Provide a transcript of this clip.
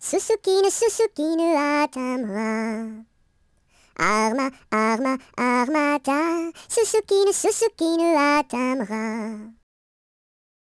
Susukinu, Susukinu, Atama. Arma, arma, armata, Susukinu, Susukinu, Atamra.